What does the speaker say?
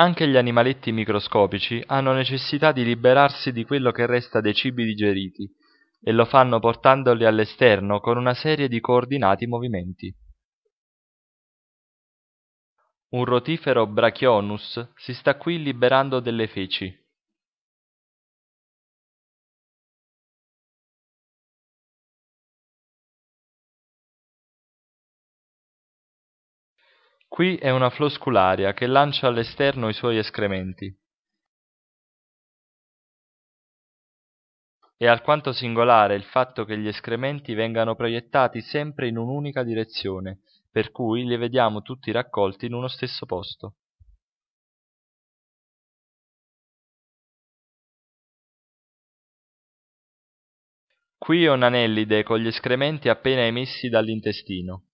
Anche gli animaletti microscopici hanno necessità di liberarsi di quello che resta dei cibi digeriti e lo fanno portandoli all'esterno con una serie di coordinati movimenti. Un rotifero Brachionus si sta qui liberando delle feci. Qui è una floscularia che lancia all'esterno i suoi escrementi. È alquanto singolare il fatto che gli escrementi vengano proiettati sempre in un'unica direzione, per cui li vediamo tutti raccolti in uno stesso posto. Qui è un anellide con gli escrementi appena emessi dall'intestino.